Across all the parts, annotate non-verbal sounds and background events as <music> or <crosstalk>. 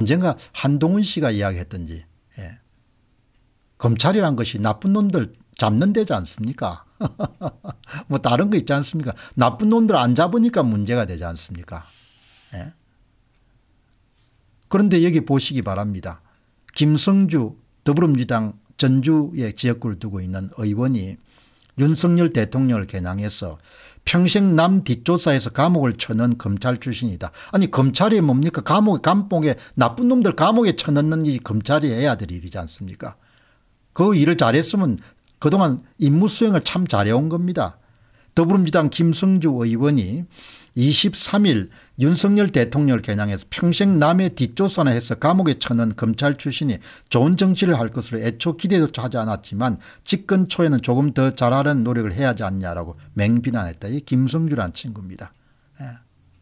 언젠가 한동훈 씨가 이야기했던지 예. 검찰이란 것이 나쁜 놈들 잡는 데지 않습니까? <laughs> 뭐 다른 거 있지 않습니까? 나쁜 놈들 안 잡으니까 문제가 되지 않습니까? 예. 그런데 여기 보시기 바랍니다. 김성주 더불어민주당 전주의 지역구를 두고 있는 의원이 윤석열 대통령을 겨냥해서 평생 남 뒷조사에서 감옥을 쳐는 검찰 출신이다. 아니 검찰이 뭡니까 감옥 감봉에 나쁜 놈들 감옥에 쳐넣는 이 검찰이 해야 될 일이지 않습니까 그 일을 잘했으면 그동안 임무 수행을 참 잘해온 겁니다. 더불어민주당 김성주 의원이 23일 윤석열 대통령 을 겨냥해서 평생 남의 뒷조선에 해서 감옥에 처는 검찰 출신이 좋은 정치를 할 것으로 애초 기대조차 하지 않았지만 집권 초에는 조금 더잘하는 노력을 해야 하지 않냐라고 맹비난했다. 이 김성주란 친구입니다.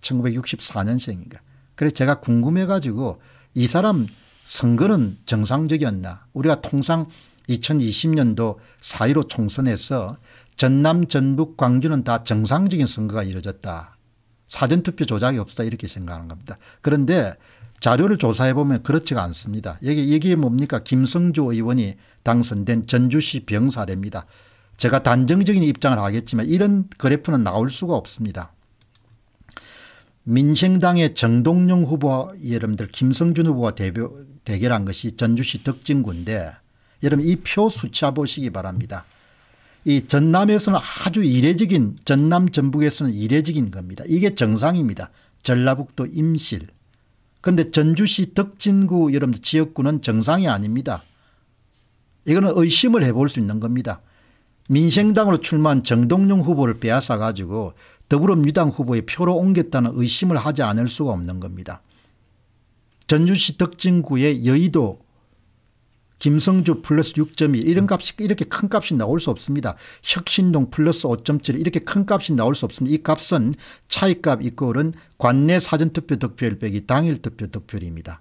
1964년생인가. 예. 그래서 제가 궁금해가지고 이 사람 선거는 정상적이었나. 우리가 통상 2020년도 4.15 총선에서 전남 전북 광주는 다 정상적인 선거가 이뤄졌다. 사전투표 조작이 없다 이렇게 생각하는 겁니다. 그런데 자료를 조사해 보면 그렇지가 않습니다. 여기 여기에 뭡니까 김성주 의원이 당선된 전주시 병사례입니다. 제가 단정적인 입장을 하겠지만 이런 그래프는 나올 수가 없습니다. 민생당의 정동룡 후보 여러분들 김성준 후보와 대결한 대 것이 전주시 덕진군데 여러분 이 표 수차 보시기 바랍니다. 이 전남에서는 아주 이례적인 전남 전북에서는 이례적인 겁니다. 이게 정상입니다. 전라북도 임실. 그런데 전주시 덕진구 여러분 지역구는 정상이 아닙니다. 이거는 의심을 해볼 수 있는 겁니다. 민생당으로 출마한 정동룡 후보를 빼앗아 가지고 더불어민주당 후보의 표로 옮겼다는 의심을 하지 않을 수가 없는 겁니다. 전주시 덕진구의 여의도 김성주 플러스 6.2 이런 값이 이렇게 큰 값이 나올 수 없습니다. 혁신동 플러스 5.7 이렇게 큰 값이 나올 수 없습니다. 이 값은 차이값 이꼴은 관내 사전투표 득표율 빼기 당일 투표 득표율입니다.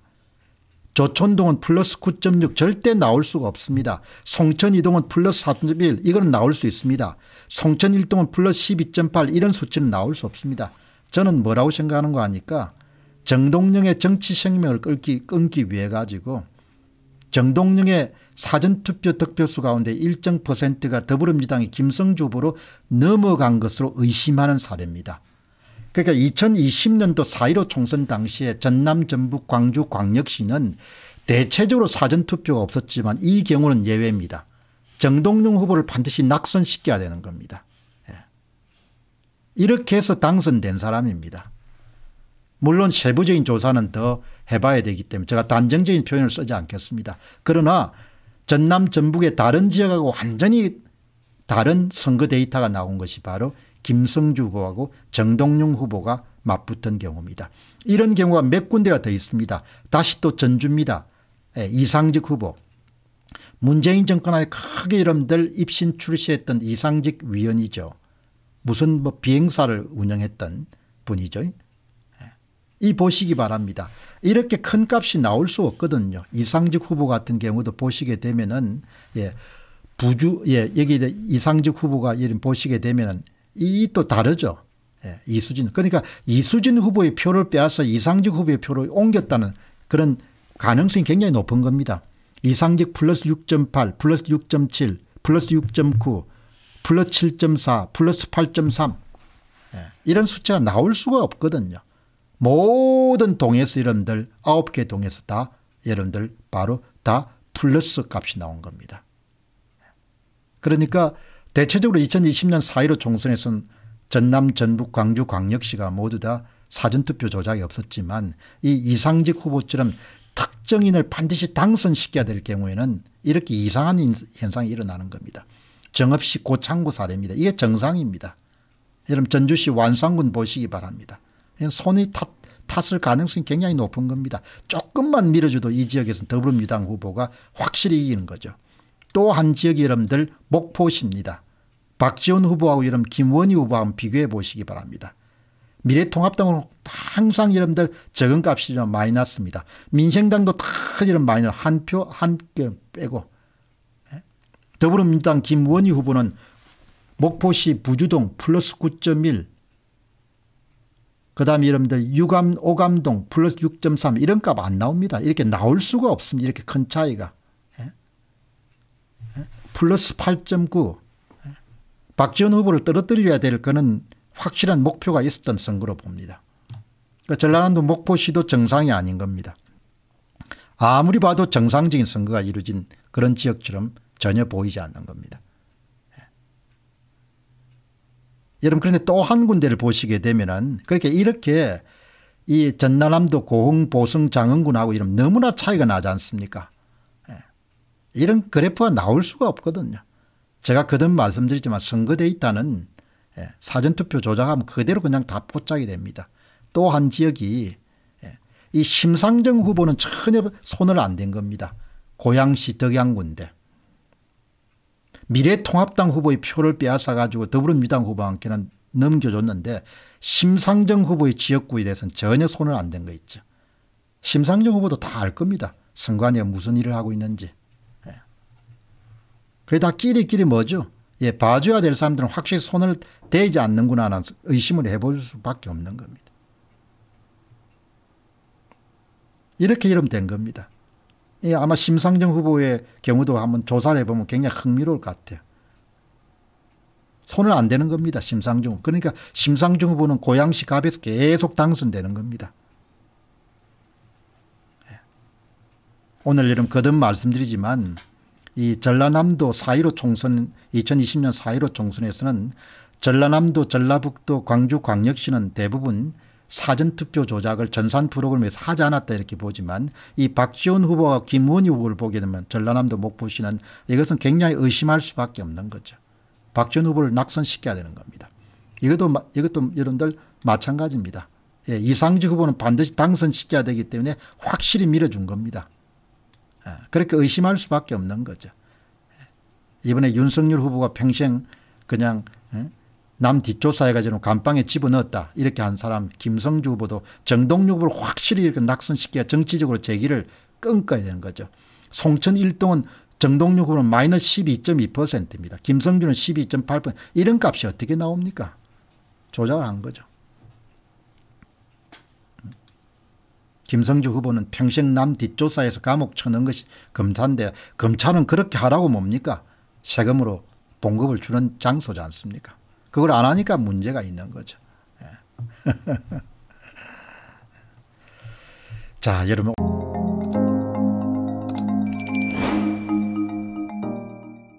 조촌동은 플러스 9.6 절대 나올 수가 없습니다. 송천이동은 플러스 4.1이건 나올 수 있습니다. 송천일동은 플러스 12.8 이런 수치는 나올 수 없습니다. 저는 뭐라고 생각하는 거 아니까 정동영의 정치 생명을 끊기, 끊기 위해 가지고 정동영의 사전투표 득표수 가운데 일정 퍼센트가 더불어민주당의 김성주 후보로 넘어간 것으로 의심하는 사례입니다. 그러니까 2020년도 4.15 총선 당시에 전남 전북 광주 광역시는 대체적으로 사전투표가 없었지만 이 경우는 예외입니다. 정동영 후보를 반드시 낙선시켜야 되는 겁니다. 예. 이렇게 해서 당선된 사람입니다. 물론 세부적인 조사는 더 해봐야 되기 때문에 제가 단정적인 표현을 쓰지 않겠습니다. 그러나 전남 전북의 다른 지역하고 완전히 다른 선거 데이터가 나온 것이 바로 김성주 후보하고 정동영 후보가 맞붙은 경우입니다. 이런 경우가 몇 군데가 더 있습니다. 다시 또 전주입니다. 예, 이상직 후보. 문재인 정권 하에 크게 이름들 입신 출시했던 이상직 위원이죠. 무슨 뭐 비행사를 운영했던 분이죠. 이 보시기 바랍니다. 이렇게 큰 값이 나올 수 없거든요. 이상직 후보 같은 경우도 보시게 되면은 예, 부주 예, 여기 이상직 후보가 이런 보시게 되면은 이 또 다르죠. 예, 이수진 그러니까 이수진 후보의 표를 빼앗아 이상직 후보의 표로 옮겼다는 그런 가능성이 굉장히 높은 겁니다. 이상직 플러스 6.8 플러스 6.7 플러스 6.9 플러스 7.4 플러스 8.3 예, 이런 숫자가 나올 수가 없거든요. 모든 동에서 여러분들 아홉 개 동에서 다 여러분들 바로 다 플러스 값이 나온 겁니다. 그러니까 대체적으로 2020년 4.15 총선에서는 전남, 전북, 광주, 광역시가 모두 다 사전투표 조작이 없었지만 이 이상직 후보처럼 특정인을 반드시 당선시켜야 될 경우에는 이렇게 이상한 현상이 일어나는 겁니다. 정읍시 고창구 사례입니다. 이게 정상입니다. 여러분 전주시 완산군 보시기 바랍니다. 손이 탓 탔을 가능성이 굉장히 높은 겁니다. 조금만 밀어줘도 이 지역에서는 더불어민주당 후보가 확실히 이기는 거죠. 또 한지역 여러분들 목포시입니다. 박지원 후보하고 여러분 김원희 후보하고 비교해 보시기 바랍니다. 미래통합당은 항상 여러분들 적은값이 좀 많이 났습니다. 민생당도 다 이런 마이한 표, 한개 빼고. 예? 더불어민주당 김원희 후보는 목포시 부주동 플러스 9.1그 다음에 여러분들 6감 오감동, 플러스 6.3 이런 값 안 나옵니다. 이렇게 나올 수가 없습니다. 이렇게 큰 차이가. 예? 예? 플러스 8.9. 예? 박지원 후보를 떨어뜨려야 될 거는 확실한 목표가 있었던 선거로 봅니다. 그러니까 전라남도 목포시도 정상이 아닌 겁니다. 아무리 봐도 정상적인 선거가 이루어진 그런 지역처럼 전혀 보이지 않는 겁니다. 여러분 그런데 또 한 군데를 보시게 되면은 그렇게 이렇게 이 전라남도 고흥 보성 장흥군하고 이런 너무나 차이가 나지 않습니까? 예. 이런 그래프가 나올 수가 없거든요. 제가 거듭 말씀드리지만 선거돼 있다는 예, 사전투표 조작하면 그대로 그냥 다 포착이 됩니다. 또 한 지역이 예, 이 심상정 후보는 전혀 손을 안 댄 겁니다. 고양시 덕양군대 미래통합당 후보의 표를 빼앗아 가지고 더불어민주당 후보한테는 넘겨줬는데 심상정 후보의 지역구에 대해서는 전혀 손을 안 댄 거 있죠. 심상정 후보도 다 알 겁니다. 선관위가 무슨 일을 하고 있는지. 예. 그게 다 끼리끼리 뭐죠? 예, 봐줘야 될 사람들은 확실히 손을 대지 않는구나 하는 의심을 해볼 수밖에 없는 겁니다. 이렇게 이름 된 겁니다. 예, 아마 심상정 후보의 경우도 한번 조사를 해보면 굉장히 흥미로울 것 같아요. 손을 안 대는 겁니다. 심상정. 그러니까 심상정 후보는 고양시 갑에서 계속 당선되는 겁니다. 예. 오늘 여름 거듭 말씀드리지만 이 전라남도 4.15 총선 2020년 4.15 총선에서는 전라남도 전라북도 광주광역시는 대부분 사전투표 조작을 전산 프로그램에서 하지 않았다 이렇게 보지만 이 박지원 후보와 김원희 후보를 보게 되면 전라남도 목포시는 이것은 굉장히 의심할 수밖에 없는 거죠. 박지원 후보를 낙선시켜야 되는 겁니다. 이것도 이것도 여러분들 마찬가지입니다. 예, 이상직 후보는 반드시 당선시켜야 되기 때문에 확실히 밀어준 겁니다. 예, 그렇게 의심할 수밖에 없는 거죠. 예, 이번에 윤석열 후보가 평생 그냥 예, 남 뒷조사해가지고 감방에 집어넣었다 이렇게 한 사람 김성주 후보도 정동유 후보를 확실히 이렇게 낙선시켜야 정치적으로 제기를 끊어야 되는 거죠. 송천 1동은 정동유 후보는 마이너스 12.2%입니다. 김성주는 12.8% 이런 값이 어떻게 나옵니까? 조작을 한 거죠. 김성주 후보는 평생 남 뒷조사에서 감옥 쳐는 것이 검사인데 검찰은 그렇게 하라고 뭡니까? 세금으로 봉급을 주는 장소지 않습니까? 그걸 안 하니까 문제가 있는 거죠. 예. <laughs> 자, 여러분.